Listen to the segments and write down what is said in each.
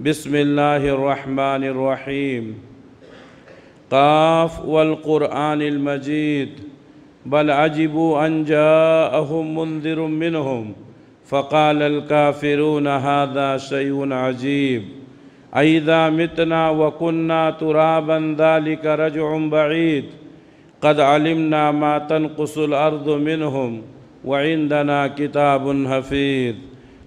بسم الله الرحمن الرحيم قاف والقرآن المجيد بل عجبوا أن جاءهم منذر منهم فقال الكافرون هذا شيء عجيب أئذا متنا وكنا ترابا ذلك رجع بعيد قد علمنا ما تنقص الأرض منهم وعندنا كتاب حفيظ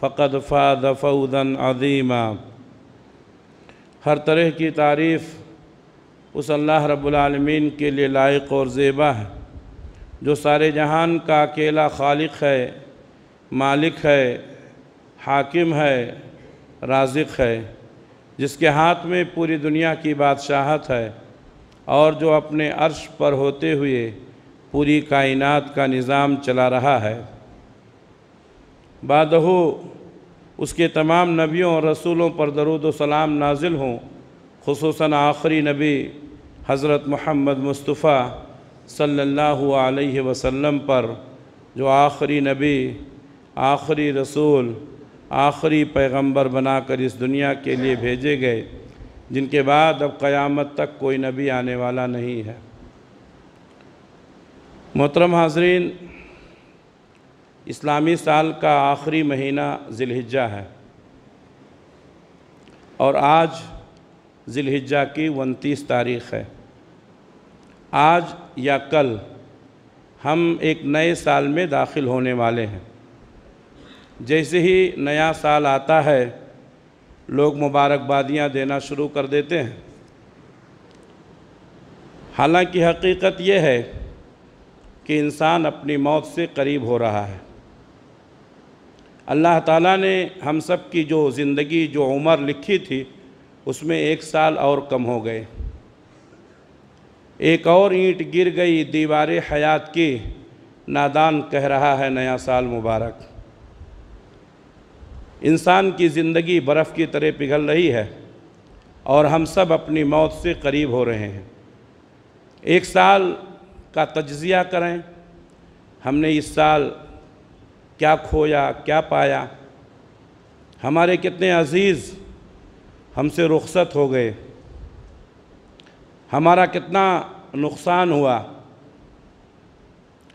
फ़कद फ़ाद फ़ौदन अदीमा हर तरह की तारीफ़ उस अल्लाह रब्लमीन के लिए लायक और ज़ेबा है जो सारे जहान का अकेला खालिक है मालिक है हाकिम है राजिक है जिसके हाथ में पूरी दुनिया की बादशाहत है और जो अपने अर्श पर होते हुए पूरी कायनात का निज़ाम चला रहा है बादहो उसके तमाम नबियों और रसूलों पर दरुद सलाम नाजिल हों खसूस आखिरी नबी हज़रत महमद मुस्तफ़ा सल्लल्लाहु अलैहि वसल्लम पर जो आखिरी नबी आखिरी रसूल आखिरी पैगंबर बनाकर इस दुनिया के लिए भेजे गए जिनके बाद अब क़यामत तक कोई नबी आने वाला नहीं है मोहतरम हाजरीन इस्लामी साल का आखिरी महीना जिलहिजा है और आज जिलहिजा की उनतीस तारीख़ है आज या कल हम एक नए साल में दाखिल होने वाले हैं जैसे ही नया साल आता है लोग मुबारकबादियाँ देना शुरू कर देते हैं हालांकि हकीकत यह है कि इंसान अपनी मौत से करीब हो रहा है अल्लाह ताला ने हम सब की जो ज़िंदगी जो उम्र लिखी थी उसमें एक साल और कम हो गए एक और ईंट गिर गई दीवार हयात की नादान कह रहा है नया साल मुबारक इंसान की ज़िंदगी बर्फ़ की तरह पिघल रही है और हम सब अपनी मौत से करीब हो रहे हैं एक साल का तजिया करें हमने इस साल क्या खोया क्या पाया हमारे कितने अज़ीज़ हमसे रुखसत हो गए हमारा कितना नुकसान हुआ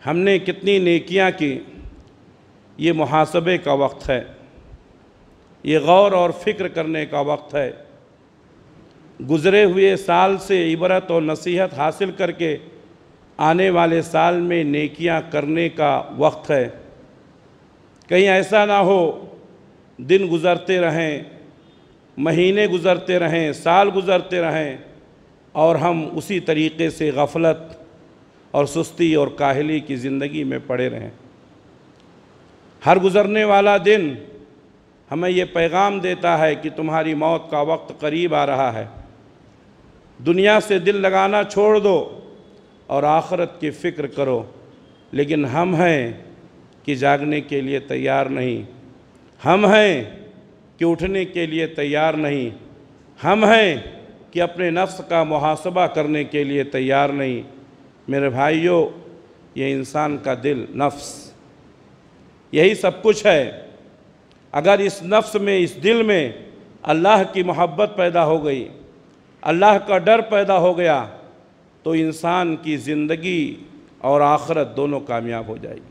हमने कितनी नेकियां की ये मुहासबे का वक्त है ये गौर और फिक्र करने का वक्त है गुज़रे हुए साल से इबरत और नसीहत हासिल करके आने वाले साल में नेकियां करने का वक्त है कहीं ऐसा ना हो दिन गुजरते रहें महीने गुजरते रहें साल गुजरते रहें और हम उसी तरीके से गफलत और सुस्ती और काहली की ज़िंदगी में पड़े रहें हर गुज़रने वाला दिन हमें ये पैगाम देता है कि तुम्हारी मौत का वक्त करीब आ रहा है दुनिया से दिल लगाना छोड़ दो और आखरत की फ़िक्र करो लेकिन हम हैं कि जागने के लिए तैयार नहीं हम हैं कि उठने के लिए तैयार नहीं हम हैं कि अपने नफ्स का मुहासबा करने के लिए तैयार नहीं मेरे भाइयों ये इंसान का दिल नफ्स यही सब कुछ है अगर इस नफ्स में इस दिल में अल्लाह की मोहब्बत पैदा हो गई अल्लाह का डर पैदा हो गया तो इंसान की ज़िंदगी और आखरत दोनों कामयाब हो जाएगी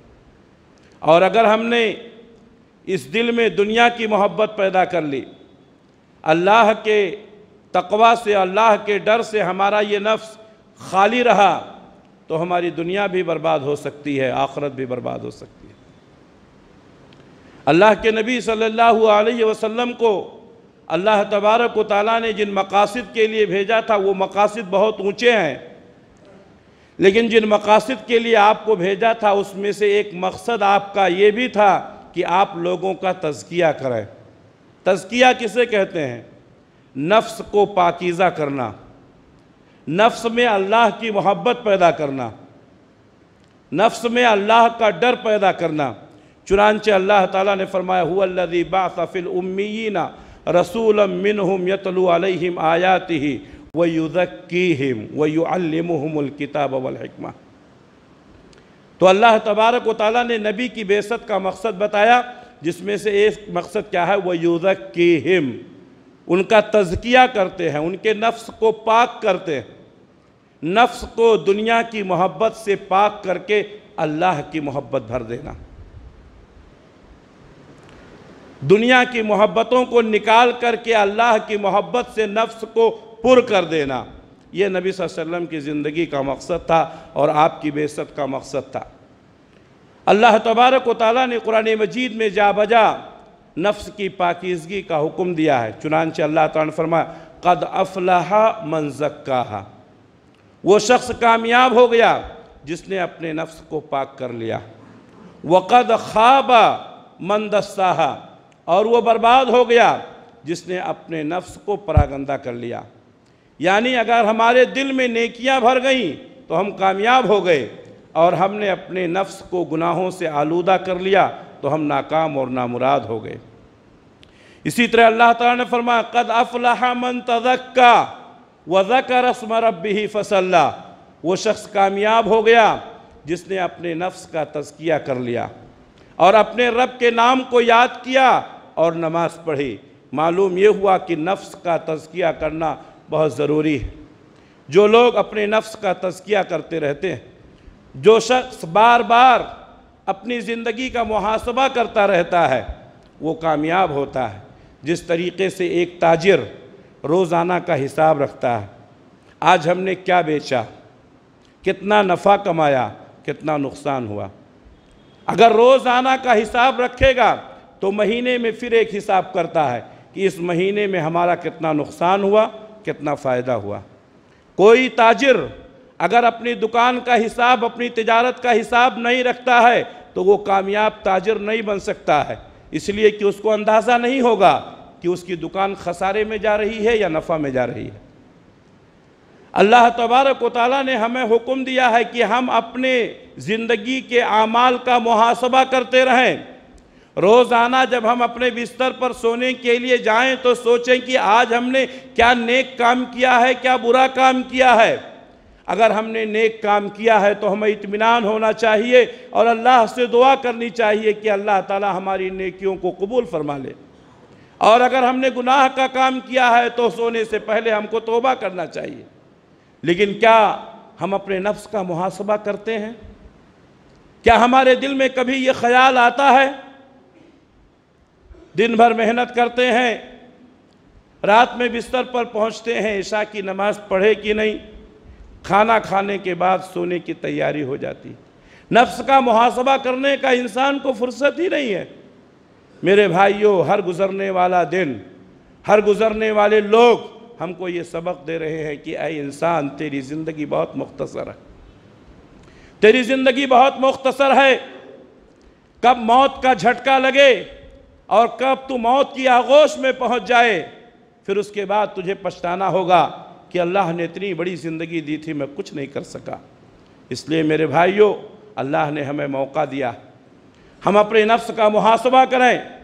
और अगर हमने इस दिल में दुनिया की मोहब्बत पैदा कर ली अल्लाह के तकवा से अल्लाह के डर से हमारा ये नफ्स खाली रहा तो हमारी दुनिया भी बर्बाद हो सकती है आखरत भी बर्बाद हो सकती है अल्लाह के नबी सल्लल्लाहु अलैहि वसल्लम को अल्लाह तबारक ताली ने जिन मकासद के लिए भेजा था वो मकासद बहुत ऊँचे हैं लेकिन जिन मकासद के लिए आपको भेजा था उसमें से एक मकसद आपका ये भी था कि आप लोगों का तजकिया करें तजकिया किसे कहते हैं नफ्स को पाकिज़ा करना नफ्स में अल्लाह की मोहब्बत पैदा करना नफ्स में अल्लाह का डर पैदा करना चुनानचे अल्लाह ताला ने फरमाया हुल्लज़ी बाफ़िल उम्मीना रसूल मिनहुम यतलु अलैहिम आयाति व युज़क्कीहिम किताब वल हिकमा तो अल्लाह तबारक व ने नबी की बेसत का मकसद बताया जिसमें से एक मकसद क्या है वह हिम उनका तजकिया करते हैं उनके नफ्स को पाक करते हैं नफ्स को दुनिया की मोहब्बत से पाक करके अल्लाह की मोहब्बत भर देना दुनिया की मोहब्बतों को निकाल करके अल्लाह की मोहब्बत से नफ्स को पुर कर देना यह नबी वसल्लम की ज़िंदगी का मकसद था और आपकी बेसत का मकसद था अल्लाह तबारक वाली ने कुरान मजीद में जा बजा नफ्स की पाकिजगी का हुक्म दिया है चुनानच अल्लाह तान फरमा कद अफलाहा मनजक्का वो शख्स कामयाब हो गया जिसने अपने नफ्स को पाक कर लिया वक़द खाबा मंदस्ता और वो बर्बाद हो गया जिसने अपने नफ्स को परागंदा कर लिया यानी अगर हमारे दिल में नेकियां भर गईं तो हम कामयाब हो गए और हमने अपने नफ्स को गुनाहों से आलूदा कर लिया तो हम नाकाम और नामुराद हो गए इसी तरह अल्लाह ताला ने फरमाया कद अफलाह मन तजक्का वज़क रस्म रब ही फसल्ला वो शख्स कामयाब हो गया जिसने अपने नफ्स का तजकिया कर लिया और अपने रब के नाम को याद किया और नमाज़ पढ़ी मालूम ये हुआ कि नफ्स का तजकिया करना बहुत ज़रूरी है जो लोग अपने नफ्स का तस्किया करते रहते हैं जो शख्स बार बार अपनी ज़िंदगी का मुहासबा करता रहता है वो कामयाब होता है जिस तरीके से एक ताजिर रोज़ाना का हिसाब रखता है आज हमने क्या बेचा कितना नफ़ा कमाया कितना नुकसान हुआ अगर रोज़ाना का हिसाब रखेगा तो महीने में फिर एक हिसाब करता है कि इस महीने में हमारा कितना नुकसान हुआ कितना फ़ायदा हुआ कोई ताजिर अगर अपनी दुकान का हिसाब अपनी तजारत का हिसाब नहीं रखता है तो वो कामयाब ताजिर नहीं बन सकता है इसलिए कि उसको अंदाज़ा नहीं होगा कि उसकी दुकान खसारे में जा रही है या नफ़ा में जा रही है अल्लाह तबारक वाली ने हमें हुक्म दिया है कि हम अपने ज़िंदगी के आमाल का मुहासबा करते रहें रोज़ाना जब हम अपने बिस्तर पर सोने के लिए जाएं तो सोचें कि आज हमने क्या नेक काम किया है क्या बुरा काम किया है अगर हमने नेक काम किया है तो हमें इत्मीनान होना चाहिए और अल्लाह से दुआ करनी चाहिए कि अल्लाह ताला हमारी नेकियों को कबूल फरमा ले और अगर हमने गुनाह का काम किया है तो सोने से पहले हमको तोबा करना चाहिए लेकिन क्या हम अपने नफ्स का मुहासबा करते हैं क्या हमारे दिल में कभी ये ख्याल आता है दिन भर मेहनत करते हैं रात में बिस्तर पर पहुंचते हैं ईशा की नमाज पढ़े कि नहीं खाना खाने के बाद सोने की तैयारी हो जाती नफ्स का मुहासबा करने का इंसान को फुर्सत ही नहीं है मेरे भाइयों हर गुज़रने वाला दिन हर गुज़रने वाले लोग हमको ये सबक दे रहे हैं कि अय इंसान तेरी ज़िंदगी बहुत मुख्तसर है तेरी ज़िंदगी बहुत मुख्तसर है कब मौत का झटका लगे और कब तू मौत की आगोश में पहुंच जाए फिर उसके बाद तुझे पछताना होगा कि अल्लाह ने इतनी बड़ी ज़िंदगी दी थी मैं कुछ नहीं कर सका इसलिए मेरे भाइयों अल्लाह ने हमें मौका दिया हम अपने नफ्स का मुहासबा करें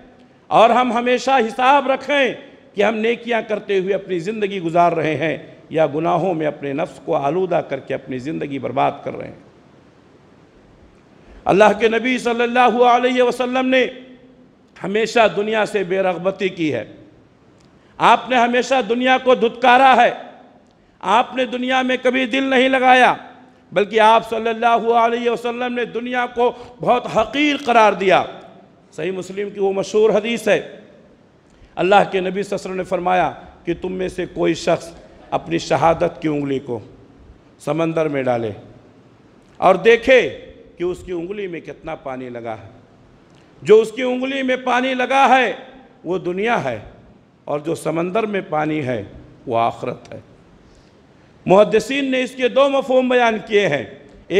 और हम हमेशा हिसाब रखें कि हम नेकियां करते हुए अपनी ज़िंदगी गुजार रहे हैं या गुनाहों में अपने नफ्स को आलूदा करके अपनी ज़िंदगी बर्बाद कर रहे हैं अल्लाह के नबी सल्लल्लाहु अलैहि वसल्लम ने हमेशा दुनिया से बेरगबती की है आपने हमेशा दुनिया को धुतकारा है आपने दुनिया में कभी दिल नहीं लगाया बल्कि आप सल्लल्लाहु अलैहि वसल्लम ने दुनिया को बहुत हकीर करार दिया सही मुस्लिम की वो मशहूर हदीस है अल्लाह के नबी ससर ने फरमाया कि तुम में से कोई शख्स अपनी शहादत की उंगली को समंदर में डाले और देखे कि उसकी उंगली में कितना पानी लगा है जो उसकी उंगली में पानी लगा है वो दुनिया है और जो समंदर में पानी है वो आखरत है मुहदसिन ने इसके दो मफहम बयान किए हैं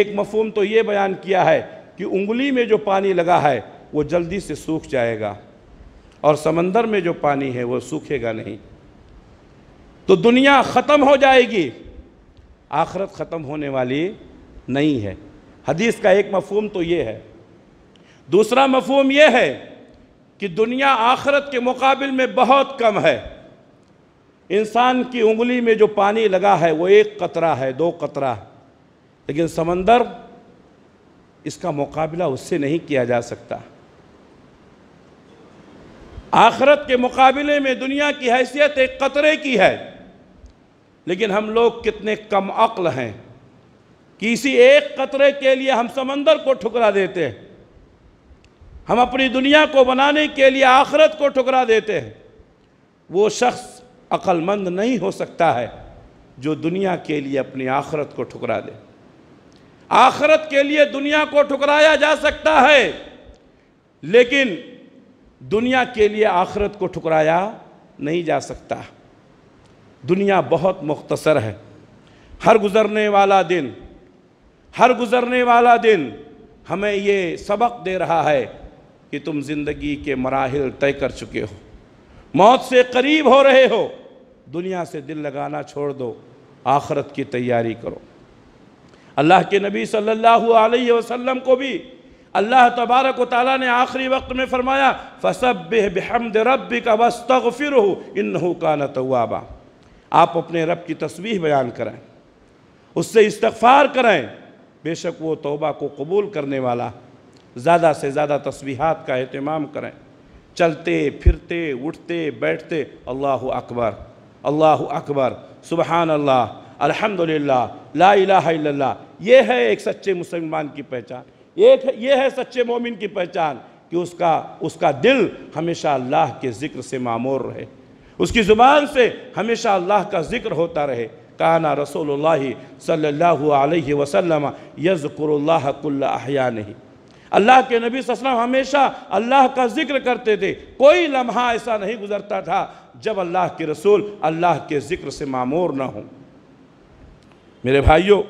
एक मफहम तो ये बयान किया है कि उंगली में जो पानी लगा है वो जल्दी से सूख जाएगा और समंदर में जो पानी है वो सूखेगा नहीं तो दुनिया ख़त्म हो जाएगी आखरत ख़त्म होने वाली नहीं है हदीस का एक मफहम तो ये है दूसरा मफहम यह है कि दुनिया आखरत के मुकाबले में बहुत कम है इंसान की उंगली में जो पानी लगा है वो एक कतरा है दो कतरा लेकिन समंदर इसका मुकाबला उससे नहीं किया जा सकता आखरत के मुकाबले में दुनिया की हैसियत एक कतरे की है लेकिन हम लोग कितने कम अक्ल हैं कि इसी एक कतरे के लिए हम समंदर को ठुकरा देते हैं हम अपनी दुनिया को बनाने के लिए आखरत को ठुकरा देते हैं वो शख्स अक्लमंद नहीं हो सकता है जो दुनिया के लिए अपनी आखरत को ठुकरा दे आखरत के लिए दुनिया को ठुकराया जा सकता है लेकिन दुनिया के लिए आखरत को ठुकराया नहीं जा सकता दुनिया बहुत मुख्तसर है हर गुज़रने वाला दिन हर गुज़रने वाला दिन हमें ये सबक दे रहा है कि तुम ज़िंदगी के मराहल तय कर चुके हो मौत से करीब हो रहे हो दुनिया से दिल लगाना छोड़ दो आखरत की तैयारी करो अल्लाह के नबी सल्लल्लाहु अलैहि वसल्लम को भी अल्लाह तबारक ताली ने आखिरी वक्त में फरमाया फसब बेहमद रब का वस्तफ़ फिर इन का आप अपने रब की तस्वीर बयान करें उससे इस्तफ़ार करें बेशक वो तोबा को कबूल करने वाला ज़्यादा से ज़्यादा तस्वीहात का अहतमाम करें चलते फिरते उठते बैठते अल्लाह अकबर अल्लाह अकबर सुबहान अल्लाह अल्हम्दुलिल्लाह ला इलाहा इल्लल्लाह ये है एक सच्चे मुसलमान की पहचान एक ये है सच्चे मोमिन की पहचान कि उसका उसका दिल हमेशा अल्लाह के ज़िक्र से मामूर रहे उसकी ज़ुबान से हमेशा अल्लाह का ज़िक्र होता रहे काना रसोल्ला सल्ला वसलम यज़कुरल्ला कुल्ला अहिया नहीं अल्लाह के नबी वसल्लम हमेशा अल्लाह का जिक्र करते थे कोई लम्हा ऐसा नहीं गुजरता था जब अल्लाह के रसूल अल्लाह के जिक्र से मामूर ना हो मेरे भाइयों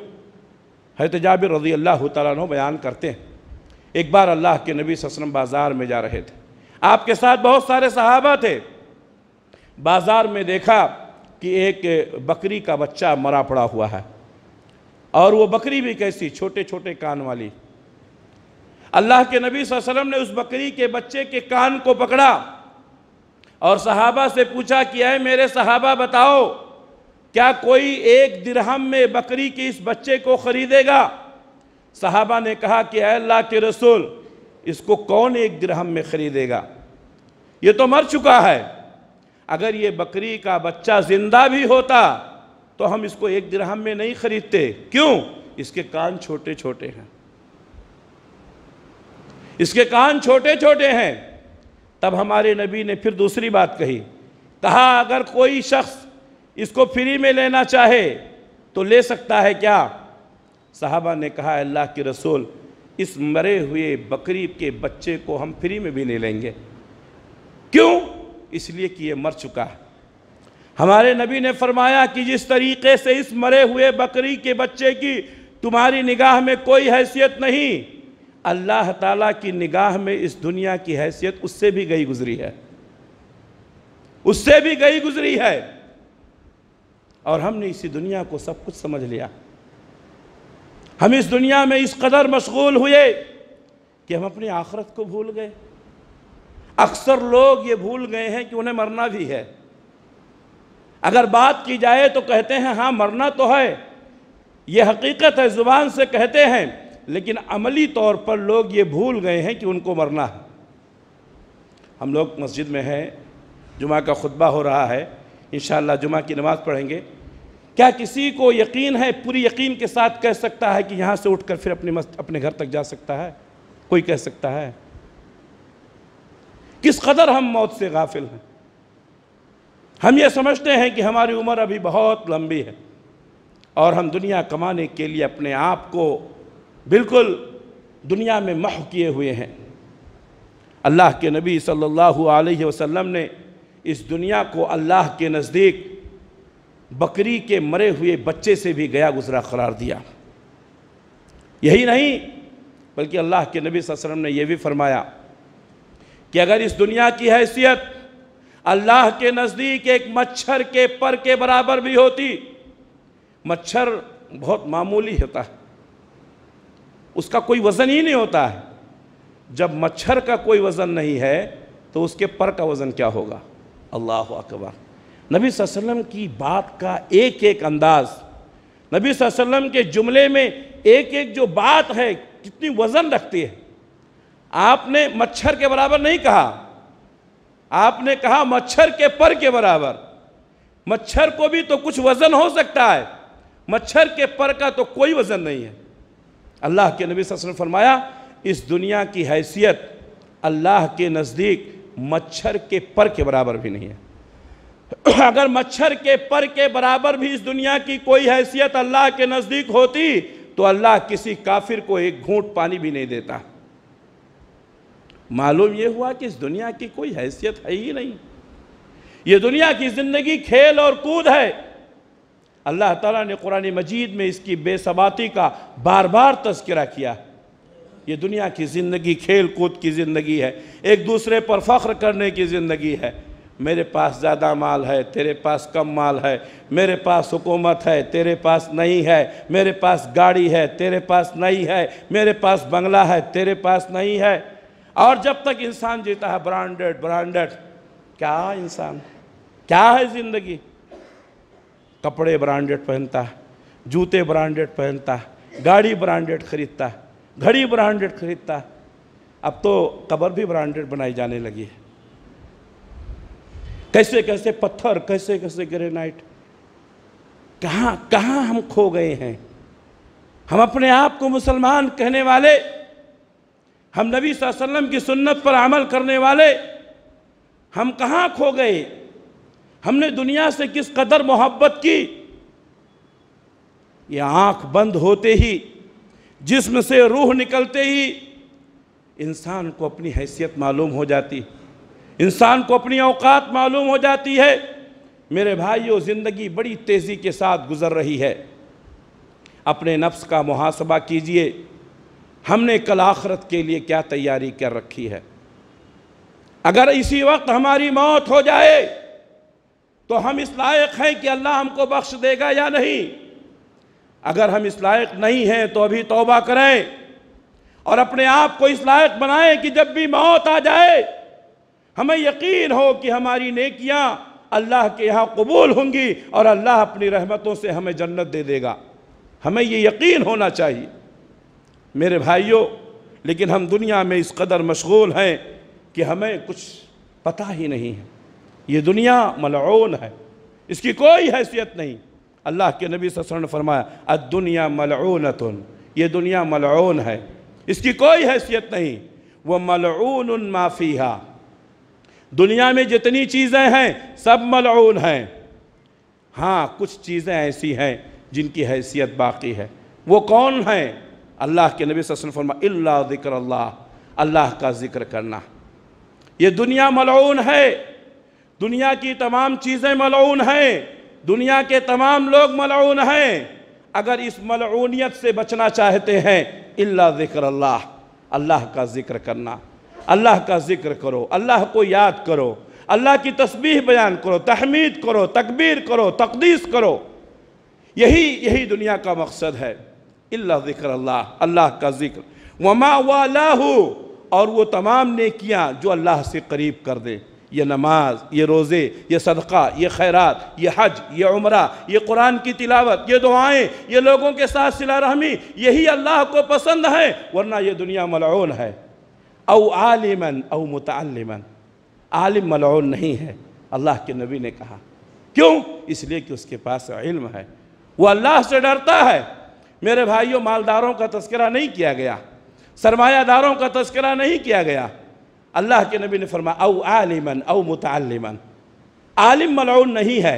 हजरत जाबिर रजी अल्लाह तु बयान करते हैं एक बार अल्लाह के नबी वसल्लम बाज़ार में जा रहे थे आपके साथ बहुत सारे सहाबा थे बाज़ार में देखा कि एक बकरी का बच्चा मरा पड़ा हुआ है और वो बकरी भी कैसी छोटे छोटे कान वाली अल्लाह के नबी वसल्लम ने उस बकरी के बच्चे के कान को पकड़ा और सहाबा से पूछा कि अरे मेरे सहाबा बताओ क्या कोई एक दिरहम में बकरी के इस बच्चे को ख़रीदेगा सहाबा ने कहा कि अल्लाह के रसूल इसको कौन एक दिरहम में ख़रीदेगा ये तो मर चुका है अगर ये बकरी का बच्चा ज़िंदा भी होता तो हम इसको एक दिरहम में नहीं ख़रीदते क्यों इसके कान छोटे छोटे हैं इसके कान छोटे छोटे हैं तब हमारे नबी ने फिर दूसरी बात कही कहा अगर कोई शख्स इसको फ्री में लेना चाहे तो ले सकता है क्या साहबा ने कहा अल्लाह के रसूल इस मरे हुए बकरी के बच्चे को हम फ्री में भी नहीं लेंगे क्यों इसलिए कि ये मर चुका है हमारे नबी ने फरमाया कि जिस तरीके से इस मरे हुए बकरी के बच्चे की तुम्हारी निगाह में कोई हैसियत नहीं अल्लाह ताला की निगाह में इस दुनिया की हैसियत उससे भी गई गुजरी है उससे भी गई गुजरी है और हमने इसी दुनिया को सब कुछ समझ लिया हम इस दुनिया में इस कदर मशगूल हुए कि हम अपनी आखरत को भूल गए अक्सर लोग ये भूल गए हैं कि उन्हें मरना भी है अगर बात की जाए तो कहते हैं हाँ मरना तो है ये हकीकत है ज़ुबान से कहते हैं लेकिन अमली तौर पर लोग ये भूल गए हैं कि उनको मरना है हम लोग मस्जिद में हैं जुमा का खुतबा हो रहा है इन जुमा की नमाज़ पढ़ेंगे क्या किसी को यकीन है पूरी यकीन के साथ कह सकता है कि यहाँ से उठकर फिर अपने मस्त अपने घर तक जा सकता है कोई कह सकता है किस कदर हम मौत से गाफिल हैं हम ये समझते हैं कि हमारी उम्र अभी बहुत लंबी है और हम दुनिया कमाने के लिए अपने आप को बिल्कुल दुनिया में मह किए हुए हैं अल्लाह के नबी सल्लल्लाहु अलैहि वसल्लम ने इस दुनिया को अल्लाह के नज़दीक बकरी के मरे हुए बच्चे से भी गया गुजरा करार दिया यही नहीं बल्कि अल्लाह के नबी वसल्लम ने यह भी फरमाया कि अगर इस दुनिया की हैसियत अल्लाह के नज़दीक एक मच्छर के पर के बराबर भी होती मच्छर बहुत मामूली होता है उसका कोई वज़न ही नहीं होता है जब मच्छर का कोई वज़न नहीं है तो उसके पर का वज़न क्या होगा अल्लाह अकबर नबी वसल्लम की बात का एक एक अंदाज़ नबी वसल्लम के जुमले में एक एक जो बात है कितनी वज़न रखती है आपने मच्छर के बराबर नहीं कहा आपने कहा मच्छर के पर के बराबर मच्छर को भी तो कुछ वज़न हो सकता है मच्छर के पर का तो कोई वज़न नहीं है अल्लाह के नबी वसल्लम फरमाया इस दुनिया की हैसियत अल्लाह के नज़दीक मच्छर के पर के बराबर भी नहीं है अगर मच्छर के पर के बराबर भी इस दुनिया की कोई हैसियत अल्लाह के नज़दीक होती तो अल्लाह किसी काफिर को एक घूंट पानी भी नहीं देता मालूम यह हुआ कि इस दुनिया की कोई हैसियत है ही नहीं ये दुनिया की ज़िंदगी खेल और कूद है अल्लाह ताला ने कुरान मजीद में इसकी बेसबाती का बार बार तस्करा किया ये दुनिया की ज़िंदगी खेल कूद की ज़िंदगी है एक दूसरे पर फ़ख्र करने की ज़िंदगी है मेरे पास ज़्यादा माल है तेरे पास कम माल है मेरे पास हुकूमत है तेरे पास नहीं है मेरे पास गाड़ी है तेरे पास नहीं है मेरे पास बंगला है तेरे पास नहीं है और जब तक इंसान जीता है ब्रांडेड ब्रांडेड क्या इंसान क्या है ज़िंदगी कपड़े ब्रांडेड पहनता जूते ब्रांडेड पहनता गाड़ी ब्रांडेड खरीदता घड़ी ब्रांडेड खरीदता अब तो कबर भी ब्रांडेड बनाई जाने लगी है कैसे कैसे पत्थर कैसे कैसे ग्रेनाइट कहाँ कहाँ हम खो गए हैं हम अपने आप को मुसलमान कहने वाले हम नबी वसल्लम की सुन्नत पर अमल करने वाले हम कहाँ खो गए हमने दुनिया से किस कदर मोहब्बत की ये आंख बंद होते ही जिस्म से रूह निकलते ही इंसान को अपनी हैसियत मालूम हो जाती इंसान को अपनी औकात मालूम हो जाती है मेरे भाइयों ज़िंदगी बड़ी तेज़ी के साथ गुज़र रही है अपने नफ्स का मुहासबा कीजिए हमने कल आखरत के लिए क्या तैयारी कर रखी है अगर इसी वक्त हमारी मौत हो जाए तो हम इस लायक हैं कि अल्लाह हमको बख्श देगा या नहीं अगर हम इस लायक नहीं हैं तो अभी तोबा करें और अपने आप को इस लायक बनाएं कि जब भी मौत आ जाए हमें यकीन हो कि हमारी नेकियां अल्लाह के यहाँ कबूल होंगी और अल्लाह अपनी रहमतों से हमें जन्नत दे देगा हमें ये यकीन होना चाहिए मेरे भाइयों लेकिन हम दुनिया में इस कदर मशगूल हैं कि हमें कुछ पता ही नहीं है ये दुनिया मलऊन है इसकी कोई हैसियत नहीं अल्लाह के नबी वसल्लम ने फरमाया अद दुनिया मलऊनतन ये दुनिया मलऊन है इसकी कोई हैसियत नहीं वह मलऊन माफिया दुनिया में जितनी चीज़ें हैं सब मलऊन हैं हाँ कुछ चीज़ें ऐसी हैं जिनकी हैसियत बाकी है वो कौन हैं अल्लाह के नबी वसल्लम फरमा अल्ला ज़िक्र अल्लाह अल्लाह का ज़िक्र करना ये दुनिया मलऊन है दुनिया की तमाम चीज़ें मलून हैं दुनिया के तमाम लोग मलून हैं अगर इस मलूनीत से बचना चाहते हैं इल्ला ज़िक्र अल्लाह अल्लाह का ज़िक्र करना अल्लाह का ज़िक्र करो अल्लाह को याद करो अल्लाह की तस्बीह बयान करो तहमीद करो तकबीर करो तकदीस करो यही यही दुनिया का मकसद है इल्ला ज़िक्र अल्लाह अल्लाह का ज़िक्र वमा वाला और वो तमाम ने किया जो अल्लाह से करीब कर दे ये नमाज ये रोज़े ये सदक़ा ये खैरात ये हज ये उम्र ये कुरान की तिलावत ये दुआएं ये लोगों के साथ सिला रहमी यही अल्लाह को पसंद है वरना ये दुनिया मलाउन है औ आलिमन औ मुतमन आलिम मलाउन नहीं है अल्लाह के नबी ने कहा क्यों इसलिए कि उसके पास इल्म है वो अल्लाह से डरता है मेरे भाइयों मालदारों का तस्करा नहीं किया गया सरमायादारों का तस्करा नहीं किया गया अल्लाह के नबी ने फरमाया अव आलिमन अव मुतमन आलिम मलाउन नहीं है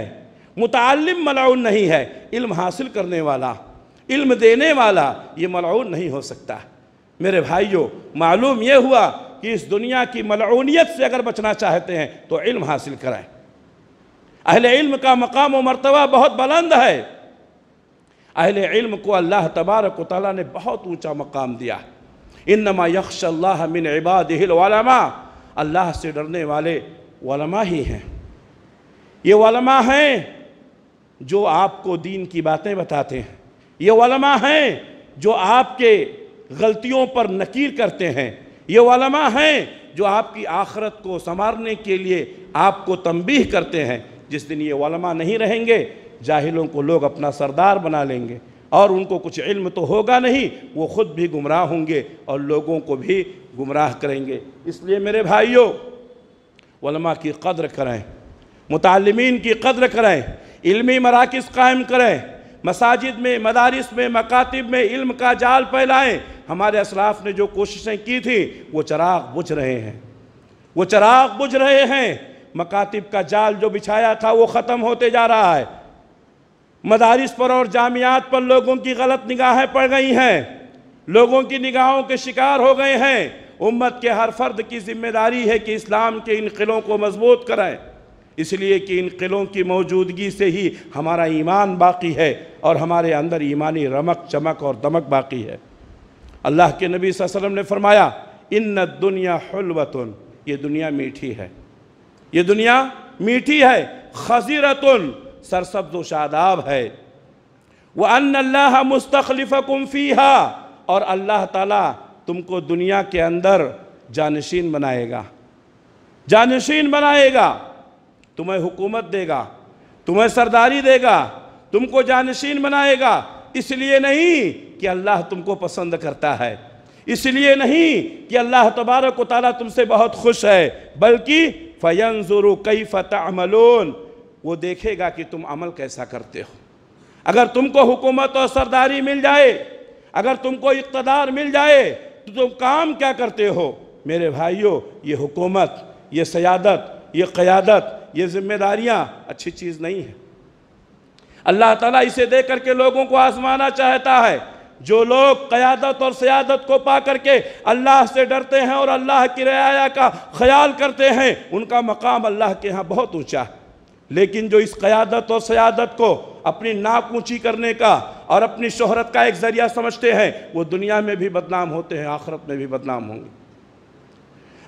मुतालिम मलाउन नहीं है इल्म हासिल करने वाला इल्म देने वाला ये मलाउन नहीं हो सकता मेरे भाइयों मालूम ये हुआ कि इस दुनिया की मलाउनियत से अगर बचना चाहते हैं तो इल्म हासिल कराएं अहल इल्म का मकाम व मरतबा बहुत बुलंद है अहल इल्म को अल्लाह तबारक ताली ने बहुत ऊँचा मकाम दिया है इनमा नमा यक्शल्ला मिन इबाद हिलमा अल्लाह से डरने वाले वलमा ही हैं ये वलमा हैं जो आपको दीन की बातें बताते हैं ये वलमा हैं जो आपके गलतियों पर नकीर करते हैं ये वलमा हैं जो आपकी आखरत को संवारने के लिए आपको तंबीह करते हैं जिस दिन ये वलमा नहीं रहेंगे जाहिलों को लोग अपना सरदार बना लेंगे और उनको कुछ इल्म तो होगा नहीं वो ख़ुद भी गुमराह होंगे और लोगों को भी गुमराह करेंगे इसलिए मेरे भाइयों वलमा की कद्र करें मुतालमीन की कदर करें इल्मी मराकज़ कायम करें मसाजिद में मदारस में मकातब में इल्म का जाल फैलाएं हमारे असलाफ ने जो कोशिशें की थी वो चराग बुझ रहे हैं वो चराग बुझ रहे हैं मकातब का जाल जो बिछाया था वो ख़त्म होते जा रहा है मदारिस पर और जामियात पर लोगों की गलत निगाहें पड़ गई हैं लोगों की निगाहों के शिकार हो गए हैं उम्मत के हर फर्द की जिम्मेदारी है कि इस्लाम के इन किलों को मजबूत कराए इसलिए कि इन किलों की मौजूदगी से ही हमारा ईमान बाकी है और हमारे अंदर ईमानी रमक चमक और दमक बाकी है अल्लाह के नबी वसल्लम ने फरमाया इन दुनिया हलवतन ये दुनिया मीठी है ये दुनिया मीठी है खजीरतन सरसब्ज व शादाब है वह अल्लाह मुस्तखलिफ़ फ़ीहा और अल्लाह ताला तुमको दुनिया के अंदर जानशीन बनाएगा जानशीन बनाएगा तुम्हें हुकूमत देगा तुम्हें सरदारी देगा तुमको जानशीन बनाएगा इसलिए नहीं कि अल्लाह तुमको पसंद करता है इसलिए नहीं कि अल्लाह तबारक ताली तुमसे बहुत खुश है बल्कि फ़यन ज़ुरु कई फ़तः वो देखेगा कि तुम अमल कैसा करते हो अगर तुमको हुकूमत और सरदारी मिल जाए अगर तुमको इकतदार मिल जाए तो तुम काम क्या करते हो मेरे भाइयों ये हुकूमत ये सयादत ये क़्यादत ये जिम्मेदारियाँ अच्छी चीज़ नहीं है अल्लाह ताला इसे दे करके लोगों को आजमाना चाहता है जो लोग क़्यादत और सियादत को पा करके अल्लाह से डरते हैं और अल्लाह की रियाया का ख्याल करते हैं उनका मकाम अल्लाह के यहाँ बहुत ऊँचा है लेकिन जो इस क़्यादत और सयादत को अपनी नाक ऊँची करने का और अपनी शोहरत का एक ज़रिया समझते हैं वो दुनिया में भी बदनाम होते हैं आखरत में भी बदनाम होंगे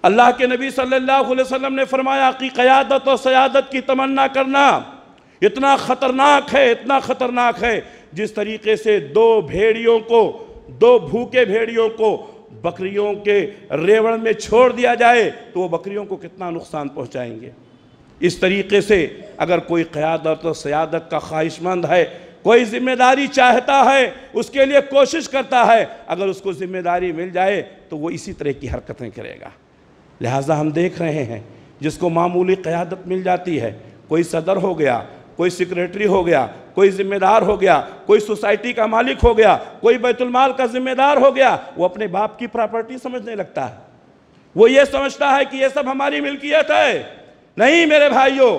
अल्लाह के नबी सल्लल्लाहु अलैहि वसल्लम ने फरमाया कि क़्यादत और सयादत की तमन्ना करना इतना ख़तरनाक है इतना ख़तरनाक है जिस तरीके से दो भेड़ियों को दो भूखे भेड़ियों को बकरियों के रेवड़ में छोड़ दिया जाए तो वो बकरियों को कितना नुकसान पहुँचाएंगे इस तरीके से अगर कोई क़्यादत और सियादत का ख्वाहिशमंद है कोई ज़िम्मेदारी चाहता है उसके लिए कोशिश करता है अगर उसको ज़िम्मेदारी मिल जाए तो वो इसी तरह की हरकतें करेगा लिहाजा हम देख रहे हैं जिसको मामूली क़्यादत मिल जाती है कोई सदर हो गया कोई सेक्रेटरी हो गया कोई ज़िम्मेदार हो गया कोई सोसाइटी का मालिक हो गया कोई बैतुलमाल का ज़िम्मेदार हो गया वो अपने बाप की प्रॉपर्टी समझने लगता है वो ये समझता है कि ये सब हमारी मिल्कियत है नहीं मेरे भाइयों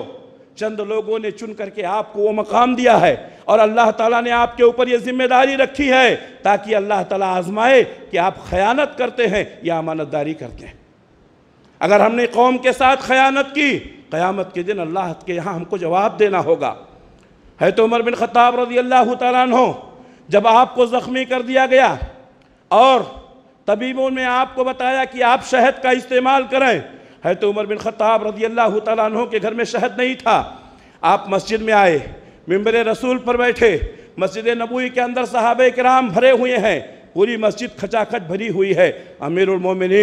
चंद लोगों ने चुन करके आपको वो मकाम दिया है और अल्लाह ताला ने आपके ऊपर ये जिम्मेदारी रखी है ताकि अल्लाह ताला आजमाए कि आप खयानत करते हैं या अमानतदारी करते हैं अगर हमने कौम के साथ खयानत की क़यामत के दिन अल्लाह के यहाँ हमको जवाब देना होगा है तो उमर बिन खताब रजी अल्लाह तहो जब आपको ज़ख्मी कर दिया गया और तबीबों ने आपको बताया कि आप शहद का इस्तेमाल करें है तो उमर बिन ख़त्ताब रजी अल्लाह तु के घर में शहद नहीं था आप मस्जिद में आए मम्बर रसूल पर बैठे मस्जिद नबूई के अंदर साहब कराम भरे हुए हैं पूरी मस्जिद खचाखच भरी हुई है अमीरमिन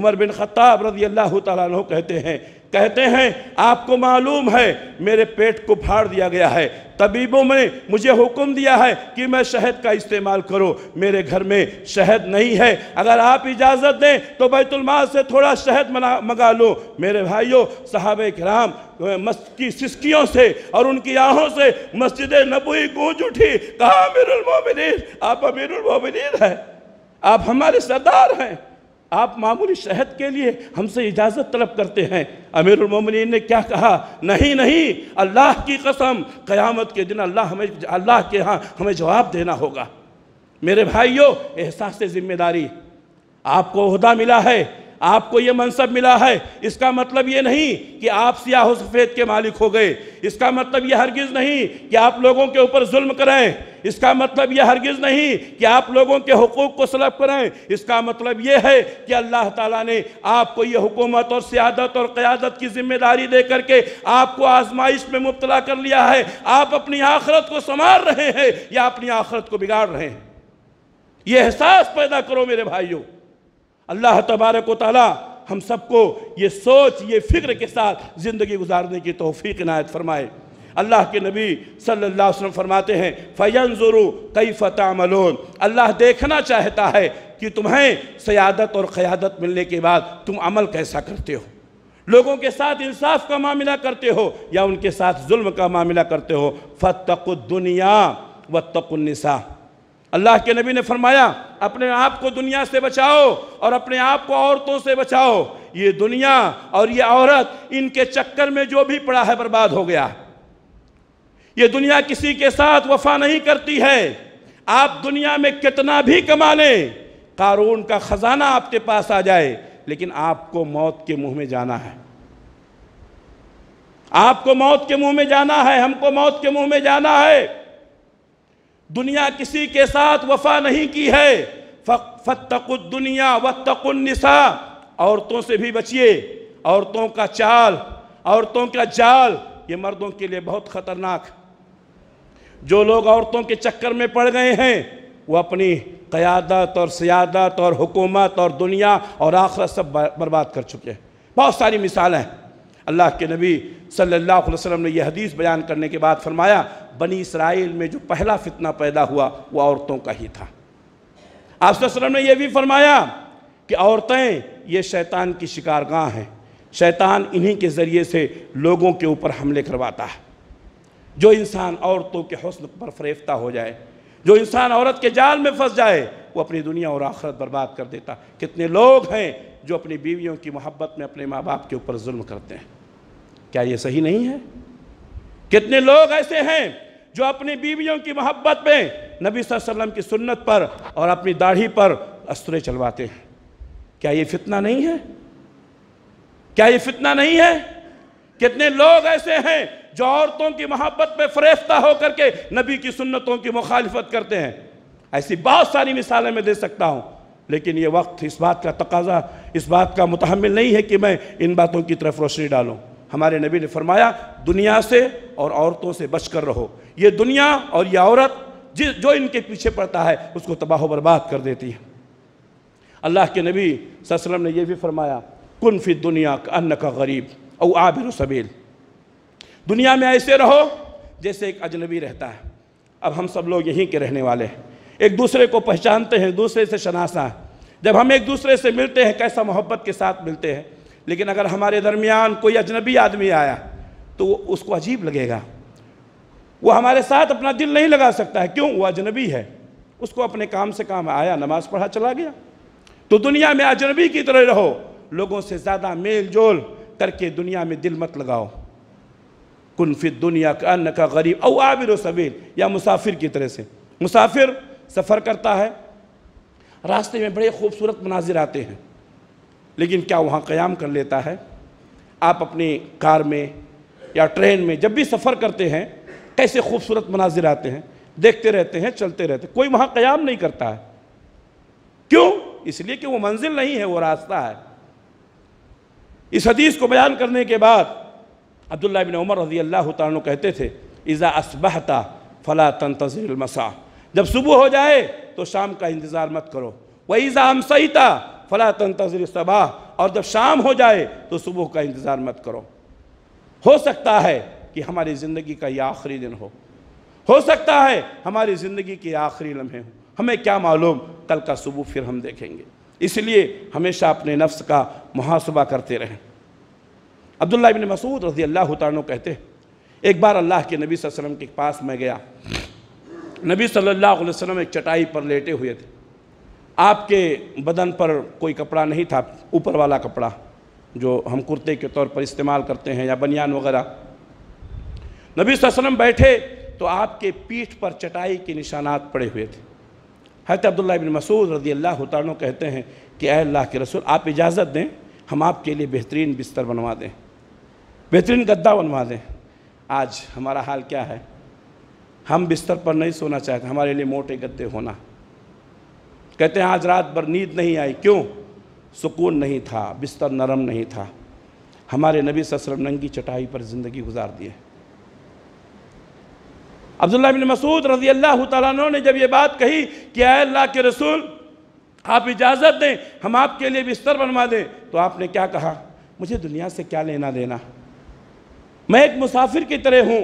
उमर बिन ख़त्ताब रजी अल्लाह तु कहते हैं कहते हैं आपको मालूम है मेरे पेट को फाड़ दिया गया है तबीबों ने मुझे हुक्म दिया है कि मैं शहद का इस्तेमाल करो मेरे घर में शहद नहीं है अगर आप इजाज़त दें तो बैतुलमाल से थोड़ा शहद मंगा लो मेरे भाइयों साहब कराम की सिस्कियों से और उनकी आहों से मस्जिद नबोई गूंज उठी कहा अमीरुलमोमिन आप अमीरुलमोमिन हैं आप हमारे सरदार हैं आप मामूली शहद के लिए हमसे इजाज़त तलब करते हैं अमीर उमिन ने क्या कहा नहीं नहीं अल्लाह की कसम क़यामत के दिन अल्लाह हमें अल्लाह के यहाँ हमें जवाब देना होगा मेरे भाइयों एहसास ज़िम्मेदारी आपको अहदा मिला है आपको ये मनसब मिला है इसका मतलब ये नहीं कि आप सियाह सफ़ेद के मालिक हो गए इसका मतलब यह हरगिज़ नहीं कि आप लोगों के ऊपर जुल्म करें इसका मतलब यह हरगिज़ नहीं कि आप लोगों के हकूक़ को सलब करें इसका मतलब यह है कि अल्लाह ताला ने आपको यह हुकूमत और सियादत और क़्यादत की जिम्मेदारी दे करके आपको आजमाइश में मुबतला कर लिया है आप अपनी आखरत को संवार रहे हैं या अपनी आखरत को बिगाड़ रहे हैं यह एहसास पैदा करो मेरे भाइयों अल्लाह तबारक वाली हम सबको ये सोच ये फ़िक्र के साथ ज़िंदगी गुजारने की तोफ़ी नायत फ़रमाए अल्लाह के नबी सल्लल्लाहु अलैहि वसल्लम फरमाते हैं फ़ैन ज़ुरु कई फ़तामलोन अल्लाह देखना चाहता है कि तुम्हें सयादत और क़्यादत मिलने के बाद तुम अमल कैसा करते हो लोगों के साथ इंसाफ का मामला करते हो या उनके साथ जुल्म का मामला करते हो फ़तुनिया व तकुलनिसा अल्लाह के नबी ने फरमाया अपने आप को दुनिया से बचाओ और अपने आप को औरतों से बचाओ ये दुनिया और ये औरत इनके चक्कर में जो भी पड़ा है बर्बाद हो गया ये दुनिया किसी के साथ वफा नहीं करती है आप दुनिया में कितना भी कमा लें कारून का ख़जाना आपके पास आ जाए लेकिन आपको मौत के मुंह में जाना है आपको मौत के मुंह में जाना है हमको मौत के मुंह में जाना है दुनिया किसी के साथ वफा नहीं की है दुनिया व तकुलनसा औरतों से भी बचिए औरतों का चाल औरतों का जाल ये मर्दों के लिए बहुत ख़तरनाक जो लोग औरतों के चक्कर में पड़ गए हैं वो अपनी क़्यादत और सियादत और हुकूमत और दुनिया और आखरत सब बर्बाद कर चुके हैं बहुत सारी मिसालें हैं अल्लाह के नबी सल्लल्लाहु अलैहि वसल्लम ने यह हदीस बयान करने के बाद फरमाया बनी इसराइल में जो पहला फितना पैदा हुआ वह औरतों का ही था आप ने यह भी फरमाया कि औरतें ये शैतान की शिकारगाह हैं शैतान इन्हीं के ज़रिए से लोगों के ऊपर हमले करवाता है जो इंसान औरतों के हौसल पर फरेफ्ता हो जाए जो इंसान औरत के जाल में फंस जाए वो अपनी दुनिया और आखरत बर्बाद कर देता कितने लोग हैं जो अपनी बीवियों की मोहब्बत में अपने माँ बाप के ऊपर जुल्म करते हैं क्या ये सही नहीं है कितने लोग ऐसे हैं जो अपनी बीवियों की मोहब्बत में नबी वसल्लम की सुन्नत पर और अपनी दाढ़ी पर अस्त्रे चलवाते हैं क्या ये फितना नहीं है क्या ये फितना नहीं है कितने लोग ऐसे हैं जो औरतों की मोहब्बत में फरेफ्ता होकर के नबी की सुन्नतों की मुखालफत करते हैं ऐसी बहुत सारी मिसालें मैं दे सकता हूँ लेकिन ये वक्त इस बात का तकाजा इस बात का मुतहमल नहीं है कि मैं इन बातों की तरफ रोशनी डालूँ हमारे नबी ने फरमाया दुनिया से और औरतों से बच कर रहो ये दुनिया और ये औरत जिस जो इनके पीछे पड़ता है उसको तबाह बर्बाद कर देती है अल्लाह के नबी वसल्लम ने यह भी फरमाया कुन फिर दुनिया का अन्न का गरीब और आबिर सबील दुनिया में ऐसे रहो जैसे एक अजनबी रहता है अब हम सब लोग यहीं के रहने वाले हैं एक दूसरे को पहचानते हैं दूसरे से शनासा जब हम एक दूसरे से मिलते हैं कैसा मोहब्बत के साथ मिलते हैं लेकिन अगर हमारे दरमियान कोई अजनबी आदमी आया तो वो उसको अजीब लगेगा वो हमारे साथ अपना दिल नहीं लगा सकता है क्यों वो अजनबी है उसको अपने काम से काम आया नमाज पढ़ा चला गया तो दुनिया में अजनबी की तरह रहो लोगों से ज़्यादा मेल जोल करके दुनिया में दिल मत लगाओ कुनफित दुनिया का अन्न का गरीब और आबिर सबीर या मुसाफिर की तरह से मुसाफिर सफ़र करता है रास्ते में बड़े खूबसूरत मनाजिर आते हैं लेकिन क्या वहाँ क़याम कर लेता है आप अपनी कार में या ट्रेन में जब भी सफ़र करते हैं कैसे खूबसूरत मनाजिर आते हैं देखते रहते हैं चलते रहते हैं कोई वहाँ क़याम नहीं करता है क्यों इसलिए कि वो मंजिल नहीं है वो रास्ता है इस हदीस को बयान करने के बाद अब्दुल्ला बिन उमर रजी अल्लाह तु कहते थे इज़ा असबहता फ़ला तंतज़िलमसा जब सुबह हो जाए तो शाम का इंतज़ार मत करो वही ईज़ा था फ़ला तंतजर सबाह और जब शाम हो जाए तो सुबह का इंतज़ार मत करो हो सकता है कि हमारी ज़िंदगी का यह आखिरी दिन हो हो सकता है हमारी ज़िंदगी के आखिरी लम्हे हों हमें क्या मालूम कल का सुबह फिर हम देखेंगे इसलिए हमेशा अपने नफ्स का मुहासबा करते रहें अब्दुल्ला बिन मसूद रजी अल्लाह तारों कहते हैं एक बार अल्लाह के नबी वसम के पास मैं गया नबी सल्लल्लाहु अलैहि वसल्लम एक चटाई पर लेटे हुए थे आपके बदन पर कोई कपड़ा नहीं था ऊपर वाला कपड़ा जो हम कुर्ते के तौर पर इस्तेमाल करते हैं या बनियान वगैरह नबी वसल्लम बैठे तो आपके पीठ पर चटाई के निशानात पड़े हुए थे हजरत अब्दुल्ला बिन मसूद रज़ी अल्लाह तारों कहते हैं कि अः अल्लाह के रसूल आप इजाज़त दें हम आपके लिए बेहतरीन बिस्तर बनवा दें बेहतरीन गद्दा बनवा दें आज हमारा हाल क्या है हम बिस्तर पर नहीं सोना चाहते हमारे लिए मोटे गद्दे होना कहते हैं आज रात भर नींद नहीं आई क्यों सुकून नहीं था बिस्तर नरम नहीं था हमारे नबी ससरम नंगी चटाई पर ज़िंदगी गुजार दिए अब्दुल्ला बिन मसूद रजी अल्लाह तु ने जब ये बात कही कि अल्लाह के रसूल आप इजाज़त दें हम आपके लिए बिस्तर बनवा दें तो आपने क्या कहा मुझे दुनिया से क्या लेना देना मैं एक मुसाफिर की तरह हूँ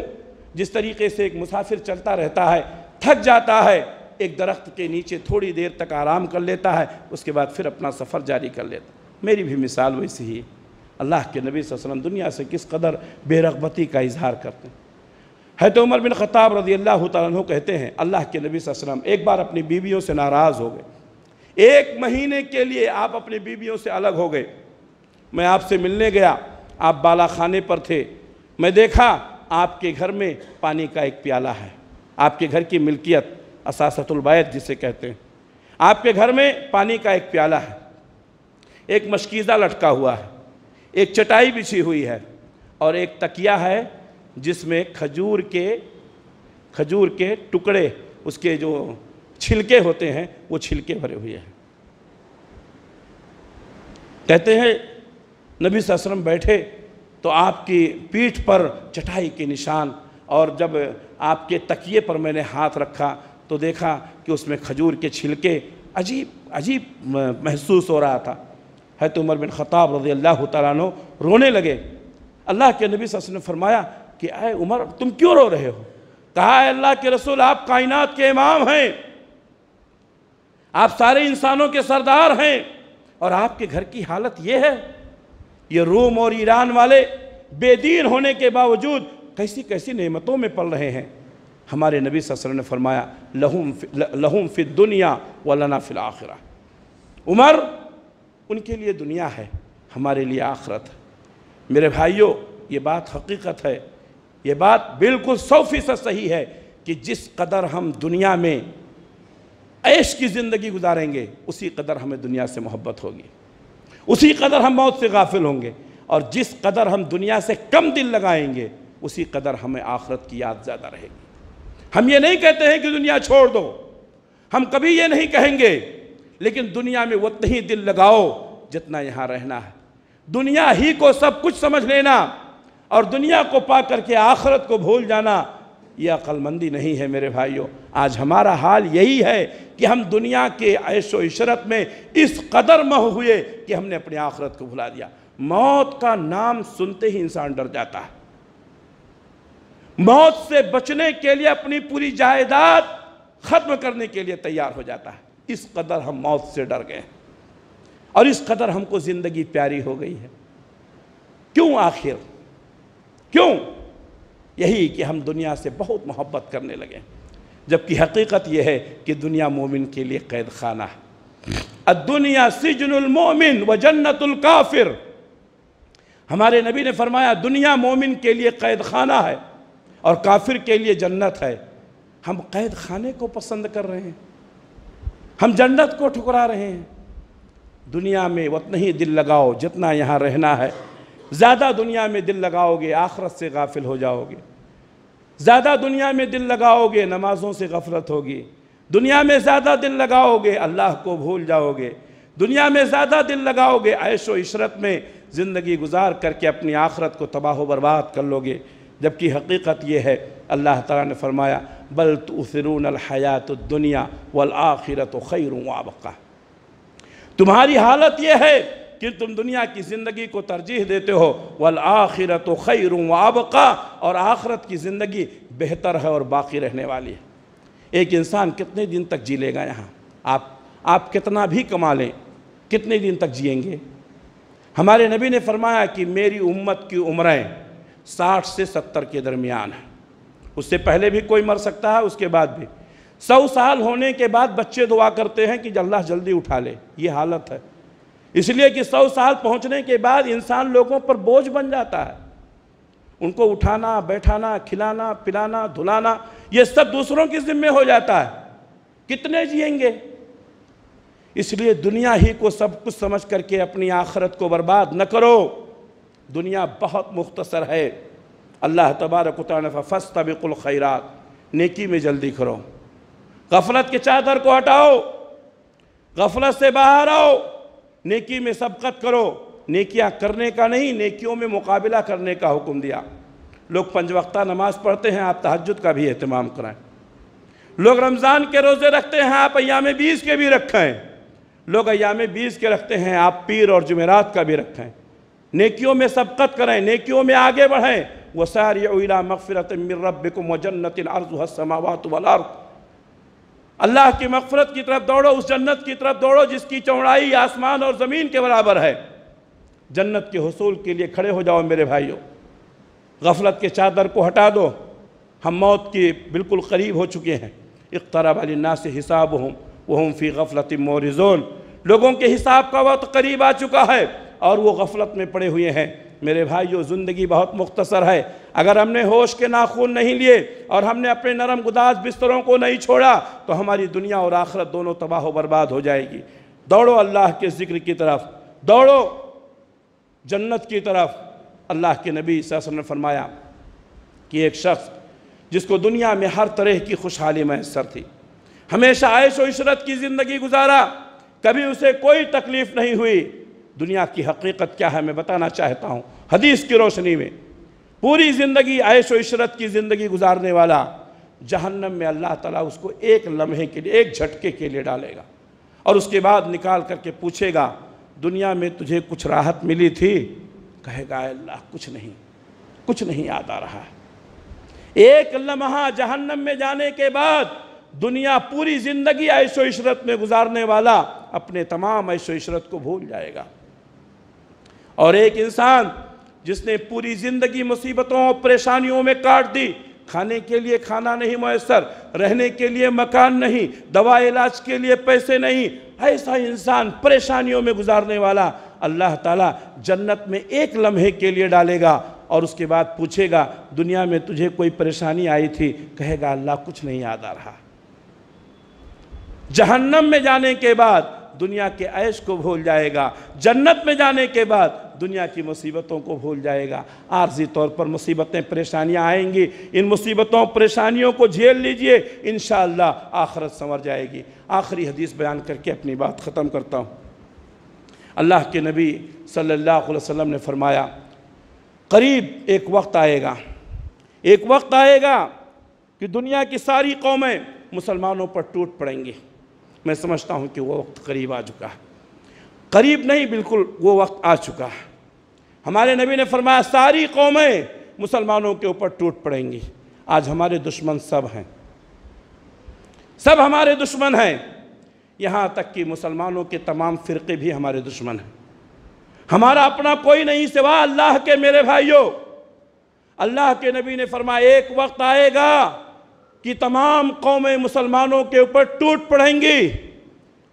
जिस तरीके से एक मुसाफिर चलता रहता है थक जाता है एक दरख्त के नीचे थोड़ी देर तक आराम कर लेता है उसके बाद फिर अपना सफ़र जारी कर लेता मेरी भी मिसाल वैसी ही अल्लाह के नबी वसल्लम दुनिया से किस कदर बेरगबती का इजहार करते हैं है तो उमर बिन ख़ताब रजी अल्लाह तु कहते हैं अल्लाह के नबी वसल्लम एक बार अपनी बीवियों से नाराज़ हो गए एक महीने के लिए आप अपनी बीवियों से अलग हो गए मैं आपसे मिलने गया आप बाला खाने पर थे मैं देखा आपके घर में पानी का एक प्याला है आपके घर की मिल्कियत असासतुलबैत जिसे कहते हैं आपके घर में पानी का एक प्याला है एक मशकीज़ा लटका हुआ है एक चटाई बिछी हुई है और एक तकिया है जिसमें खजूर के खजूर के टुकड़े उसके जो छिलके होते हैं वो छिलके भरे हुए हैं कहते हैं नबी ससरम बैठे तो आपकी पीठ पर चटाई के निशान और जब आपके तकिए पर मैंने हाथ रखा तो देखा कि उसमें खजूर के छिलके अजीब अजीब महसूस हो रहा था है तो उमर बिन ख़ताब रजी अल्लाह तनो रोने लगे अल्लाह के नबी ने फरमाया कि आए उमर तुम क्यों रो रहे हो कहा अल्लाह के रसूल आप कायनात के इमाम हैं आप सारे इंसानों के सरदार हैं और आपके घर की हालत यह है ये रोम और ईरान वाले बेदीन होने के बावजूद कैसी कैसी नेमतों में पल रहे हैं हमारे नबी वसल्लम ने फरमाया लहूम लहूम फिर दुनिया व लना फिल आखिरा उमर उनके लिए दुनिया है हमारे लिए आखरत है मेरे भाइयों ये बात हकीकत है ये बात बिल्कुल सौ फीसद सही है कि जिस कदर हम दुनिया में ऐश की ज़िंदगी गुजारेंगे उसी कदर हमें दुनिया से मोहब्बत होगी उसी कदर हम मौत से गाफिल होंगे और जिस कदर हम दुनिया से कम दिल लगाएंगे उसी कदर हमें आखरत की याद ज़्यादा रहेगी हम ये नहीं कहते हैं कि दुनिया छोड़ दो हम कभी ये नहीं कहेंगे लेकिन दुनिया में उतना ही दिल लगाओ जितना यहाँ रहना है दुनिया ही को सब कुछ समझ लेना और दुनिया को पा करके आखरत को भूल जाना यह अक्लमंदी नहीं है मेरे भाइयों आज हमारा हाल यही है कि हम दुनिया के ऐशो इशरत में इस कदर मह हुए कि हमने अपनी आखरत को भुला दिया मौत का नाम सुनते ही इंसान डर जाता है मौत से बचने के लिए अपनी पूरी जायदाद ख़त्म करने के लिए तैयार हो जाता है इस कदर हम मौत से डर गए और इस कदर हमको ज़िंदगी प्यारी हो गई है क्यों आखिर क्यों यही कि हम दुनिया से बहुत मोहब्बत करने लगे जबकि हकीकत यह है कि दुनिया मोमिन के लिए कैद खाना है दुनिया सिजनमोमिन व जन्नतुल काफिर हमारे नबी ने फरमाया दुनिया मोमिन के लिए कैद खाना है और काफिर के लिए जन्नत है हम कैद खाने को पसंद कर रहे हैं हम जन्नत को ठुकरा रहे हैं दुनिया में उतना ही दिल लगाओ जितना यहाँ रहना है ज़्यादा दुनिया में दिल लगाओगे आखरत से गाफिल हो जाओगे ज़्यादा दुनिया में दिल लगाओगे नमाज़ों से गफलत होगी दुनिया में ज़्यादा दिल लगाओगे अल्लाह को भूल जाओगे दुनिया में ज़्यादा दिल लगाओगे ऐशो इशरत में ज़िंदगी गुजार करके अपनी आखरत को तबाह बर्बाद कर लोगे जबकि हकीकत यह है अल्लाह ताला ने फरमाया बल तसरून हयात दुनिया वल आखिरत खैर आबका तुम्हारी हालत यह है कि तुम दुनिया की ज़िंदगी को तरजीह देते हो वल आखिरत खैर आबका और आखिरत की ज़िंदगी बेहतर है और बाकी रहने वाली है एक इंसान कितने दिन तक जी लेगा यहाँ आप आप कितना भी कमा लें कितने दिन तक जियेंगे हमारे नबी ने फरमाया कि मेरी उम्मत की उम्रें साठ से सत्तर के दरमियान है उससे पहले भी कोई मर सकता है उसके बाद भी सौ साल होने के बाद बच्चे दुआ करते हैं कि अल्लाह जल्दी उठा ले ये हालत है इसलिए कि सौ साल पहुंचने के बाद इंसान लोगों पर बोझ बन जाता है उनको उठाना बैठाना खिलाना पिलाना धुलाना ये सब दूसरों के ज़िम्मे हो जाता है कितने जिएंगे इसलिए दुनिया ही को सब कुछ समझ करके अपनी आखरत को बर्बाद न करो दुनिया बहुत मुख्तसर है अल्लाह तबारक फस तबिकुल खैरात नेकी में जल्दी करो गफलत के चादर को हटाओ गफलत से बाहर आओ नेकी में सबकत करो नेकियां करने का नहीं नेकियों में मुकाबला करने का हुक्म दिया लोग पंज वक्ता नमाज पढ़ते हैं आप तहजद का भी अहतमाम कराएं लोग रमज़ान के रोज़े रखते हैं आप अयाम बीस के भी रखें लोग अयाम बीस के रखते हैं आप पीर और जमेरात का भी रखें नेकियों में सबकत करें नेकियों में आगे बढ़ें वह सारिया मफ़रत मिर्रबिकुम जन्नत अर्ज़मावत वर्द अल्लाह की मफ़रत की तरफ दौड़ो उस जन्नत की तरफ दौड़ो जिसकी चौड़ाई आसमान और ज़मीन के बराबर है जन्नत के हसूल के लिए खड़े हो जाओ मेरे भाइयों गफलत के चादर को हटा दो हम मौत के बिल्कुल करीब हो चुके हैं वाली ना से हिसाब हों वह हम फ़ी गफलत मोरिजोन लोगों के हिसाब का वक्त करीब आ चुका है और वो गफलत में पड़े हुए हैं मेरे भाई जो ज़िंदगी बहुत मुख्तसर है अगर हमने होश के नाखून नहीं लिए और हमने अपने नरम गुदाज बिस्तरों को नहीं छोड़ा तो हमारी दुनिया और आखरत दोनों तबाह बर्बाद हो जाएगी दौड़ो अल्लाह के ज़िक्र की तरफ दौड़ो जन्नत की तरफ अल्लाह के नबी वसल्लम ने फरमाया कि एक शख्स जिसको दुनिया में हर तरह की खुशहाली मैसर थी हमेशा आयश व इशरत की ज़िंदगी गुजारा कभी उसे कोई तकलीफ़ नहीं हुई दुनिया की हकीकत क्या है मैं बताना चाहता हूँ हदीस की रोशनी में पूरी ज़िंदगी आयश इशरत की ज़िंदगी गुजारने वाला जहन्नम में अल्लाह ताला उसको एक लम्हे के लिए एक झटके के लिए डालेगा और उसके बाद निकाल करके पूछेगा दुनिया में तुझे कुछ राहत मिली थी कहेगा अल्लाह कुछ नहीं कुछ नहीं याद आ रहा है एक लम्हा जहन्नम में जाने के बाद दुनिया पूरी ज़िंदगी ऐशो इशरत में गुजारने वाला अपने तमाम ऐशो इशरत को भूल जाएगा और एक इंसान जिसने पूरी ज़िंदगी मुसीबतों और परेशानियों में काट दी खाने के लिए खाना नहीं मैसर रहने के लिए मकान नहीं दवा इलाज के लिए पैसे नहीं ऐसा इंसान परेशानियों में गुजारने वाला अल्लाह ताला जन्नत में एक लम्हे के लिए डालेगा और उसके बाद पूछेगा दुनिया में तुझे कोई परेशानी आई थी कहेगा अल्लाह कुछ नहीं याद आ रहा जहन्नम में जाने के बाद दुनिया के ऐश को भूल जाएगा जन्नत में जाने के बाद दुनिया की मुसीबतों को भूल जाएगा आर्जी तौर पर मुसीबतें परेशानियाँ आएंगी इन मुसीबतों परेशानियों को झेल लीजिए इन आखरत संवर जाएगी आखिरी हदीस बयान करके अपनी बात ख़त्म करता हूँ अल्लाह के नबी सल्लल्लाहु अलैहि वसल्लम ने फरमाया करीब एक वक्त आएगा एक वक्त आएगा कि दुनिया की सारी कौमें मुसलमानों पर टूट पड़ेंगी मैं समझता हूँ कि वो वक्त करीब आ चुका है करीब नहीं बिल्कुल वो वक्त आ चुका है हमारे नबी ने फरमाया सारी कौमें मुसलमानों के ऊपर टूट पड़ेंगी आज हमारे दुश्मन सब हैं सब हमारे दुश्मन हैं यहाँ तक कि मुसलमानों के तमाम फ़िरके भी हमारे दुश्मन हैं हमारा अपना कोई नहीं सिवा अल्लाह के मेरे भाइयों अल्लाह के नबी ने फरमाया एक वक्त आएगा कि तमाम कौमें मुसलमानों के ऊपर टूट पड़ेंगी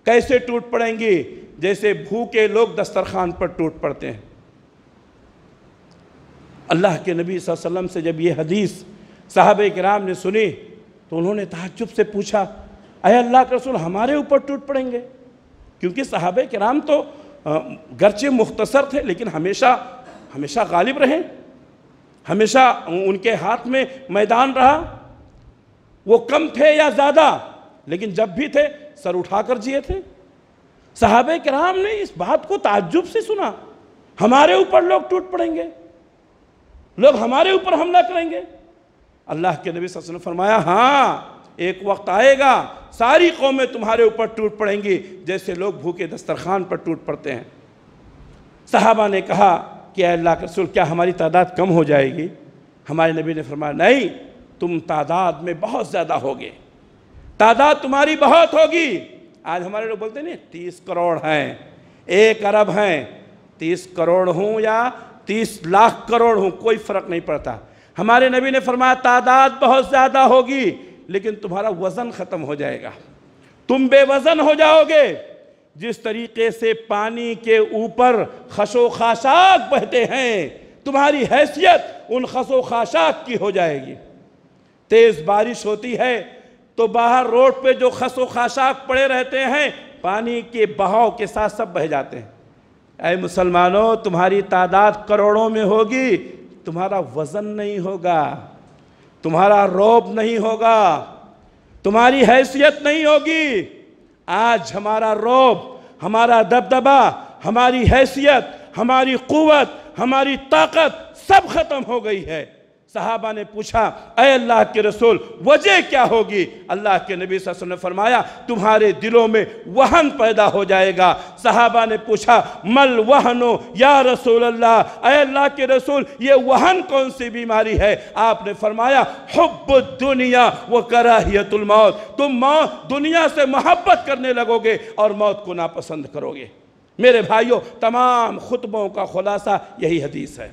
कैसे टूट पड़ेंगी जैसे भूखे लोग दस्तरखान पर टूट पड़ते हैं अल्लाह के नबी वसल्लम से जब ये हदीस साहब कराम ने सुनी तो उन्होंने ताजुब से पूछा अरे अल्लाह के रसूल हमारे ऊपर टूट पड़ेंगे क्योंकि साहब कराम तो गर्चे मुख्तसर थे लेकिन हमेशा हमेशा गालिब रहे हमेशा उनके हाथ में मैदान रहा वो कम थे या ज़्यादा लेकिन जब भी थे सर उठा कर जिए थे साहब कराम ने इस बात को ताजुब से सुना हमारे ऊपर लोग टूट पड़ेंगे लोग हमारे ऊपर हमला करेंगे अल्लाह के नबी वसल्लम फरमाया हाँ एक वक्त आएगा सारी कौमें तुम्हारे ऊपर टूट पड़ेंगी जैसे लोग भूखे दस्तरखान पर टूट पड़ते हैं साहबा ने कहा कि अल्लाह के रसूल क्या हमारी तादाद कम हो जाएगी हमारे नबी ने फरमाया नहीं तुम तादाद में बहुत ज़्यादा होगे तादाद तुम्हारी बहुत होगी आज हमारे लोग बोलते नहीं तीस करोड़ हैं एक अरब हैं तीस करोड़ हूँ या तीस लाख करोड़ हूँ कोई फ़र्क नहीं पड़ता हमारे नबी ने फरमाया तादाद बहुत ज़्यादा होगी लेकिन तुम्हारा वज़न ख़त्म हो जाएगा तुम बेवज़न हो जाओगे जिस तरीके से पानी के ऊपर खशो खाशाक बहते हैं तुम्हारी हैसियत उन खसो खाशाक की हो जाएगी तेज़ बारिश होती है तो बाहर रोड पे जो खसो खाशाक पड़े रहते हैं पानी के बहाव के साथ सब बह जाते हैं अय मुसलमानों तुम्हारी तादाद करोड़ों में होगी तुम्हारा वज़न नहीं होगा तुम्हारा रोब नहीं होगा तुम्हारी हैसियत नहीं होगी आज हमारा रोब हमारा दबदबा हमारी हैसियत हमारी क़वत हमारी ताकत सब ख़त्म हो गई है सहाबा ने पूछा अय अल्लाह के रसूल वजह क्या होगी अल्लाह के नबी वसल्लम ने फरमाया तुम्हारे दिलों में वहन पैदा हो जाएगा सहाबा ने पूछा मल वहनो या रसूल अल्लाह अय अल्लाह के रसूल ये वहन कौन सी बीमारी है आपने फरमाया हब दुनिया व कराहियतुल मौत तुम मौत दुनिया से मोहब्बत करने लगोगे और मौत को नापसंद करोगे मेरे भाइयों तमाम खुतबों का खुलासा यही हदीस है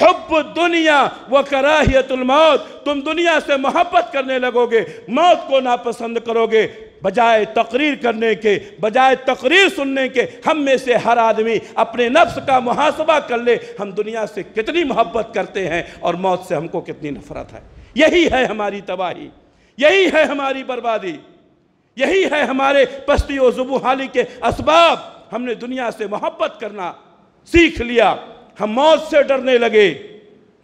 हब दुनिया व मौत तुम दुनिया से मोहब्बत करने लगोगे मौत को नापसंद करोगे बजाय तकरीर करने के बजाय तकरीर सुनने के हम में से हर आदमी अपने नफ्स का मुहासबा कर ले हम दुनिया से कितनी मोहब्बत करते हैं और मौत से हमको कितनी नफरत है यही है हमारी तबाही यही है हमारी बर्बादी यही है हमारे पस्ती व जुबूहाली के असबाब हमने दुनिया से मोहब्बत करना सीख लिया हम मौत से डरने लगे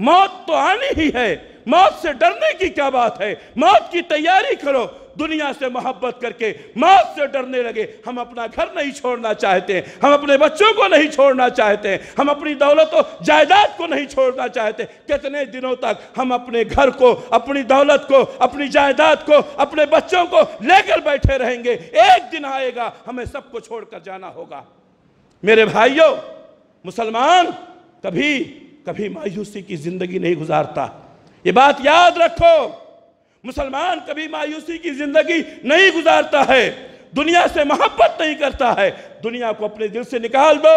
मौत तो आनी ही है मौत से डरने की क्या बात है मौत की तैयारी करो दुनिया से मोहब्बत करके मौत से डरने लगे हम अपना घर नहीं छोड़ना चाहते हम अपने बच्चों को नहीं छोड़ना चाहते हम अपनी दौलत और जायदाद को नहीं छोड़ना चाहते कितने दिनों तक हम अपने घर को अपनी दौलत को अपनी जायदाद को अपने बच्चों को लेकर बैठे रहेंगे एक दिन आएगा हमें सबको छोड़कर जाना होगा मेरे भाइयों मुसलमान कभी कभी मायूसी की ज़िंदगी नहीं गुजारता ये बात याद रखो मुसलमान कभी मायूसी की ज़िंदगी नहीं गुजारता है दुनिया से मोहब्बत नहीं करता है दुनिया को अपने दिल से निकाल दो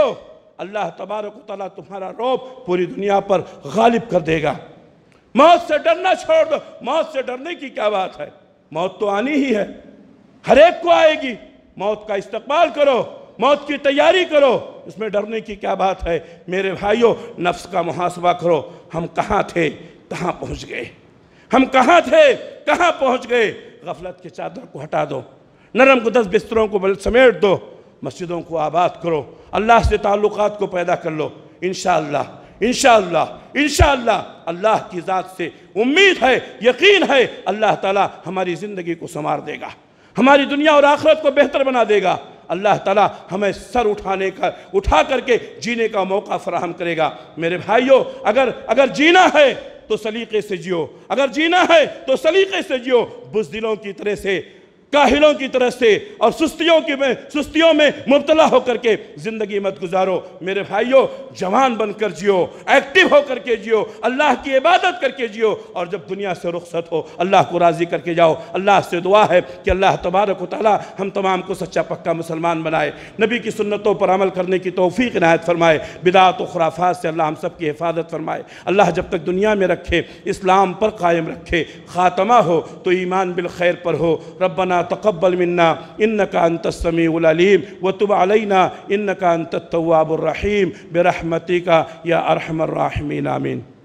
अल्लाह तबारक तुम्हारा रोब पूरी दुनिया पर गालिब कर देगा मौत से डरना छोड़ दो मौत से डरने की क्या बात है मौत तो आनी ही है हर एक को आएगी मौत का इस्तेमाल करो मौत की तैयारी करो इसमें डरने की क्या बात है मेरे भाइयों नफ्स का मुहासबा करो हम कहाँ थे कहाँ पहुँच गए हम कहाँ थे कहाँ पहुँच गए गफलत की चादर को हटा दो नरम गुदस बिस्तरों को समेट दो मस्जिदों को आबाद करो अल्लाह से ताल्लुक़ को पैदा कर लो इन इनशाला इनशाला अल्लाह की ज़ात से उम्मीद है यकीन है अल्लाह ताला हमारी ज़िंदगी को संवार देगा हमारी दुनिया और आखरत को बेहतर बना देगा अल्लाह ताला हमें सर उठाने का उठा करके जीने का मौका फराहम करेगा मेरे भाइयों अगर अगर जीना है तो सलीके से जियो अगर जीना है तो सलीके से जियो बुजदिलों की तरह से काहिलों की तरह से और सुस्तियों की में सुस्तियों में मुबतला होकर के ज़िंदगी मत गुजारो मेरे भाइयों जवान बनकर जियो एक्टिव होकर के जियो अल्लाह की इबादत करके जियो और जब दुनिया से रुखसत हो अल्लाह को राज़ी करके जाओ अल्लाह से दुआ है कि अल्लाह तबारक वाली हम तमाम को सच्चा पक्का मुसलमान बनाए नबी की सुन्नतों पर अमल करने की तोफ़ी नायत फ़रमाए बिदात खुराफा से अल्लाह हम सब की हिफाजत फ़रमाए अल्लाह जब तक दुनिया में रखे इस्लाम पर कायम रखे ख़ात्मा हो तो ईमान बिल खैर पर हो रबना تقبل منا إنك أنت السميع العليم وتب علينا إنك أنت التواب الرحيم برحمتك يا أرحم الراحمين آمين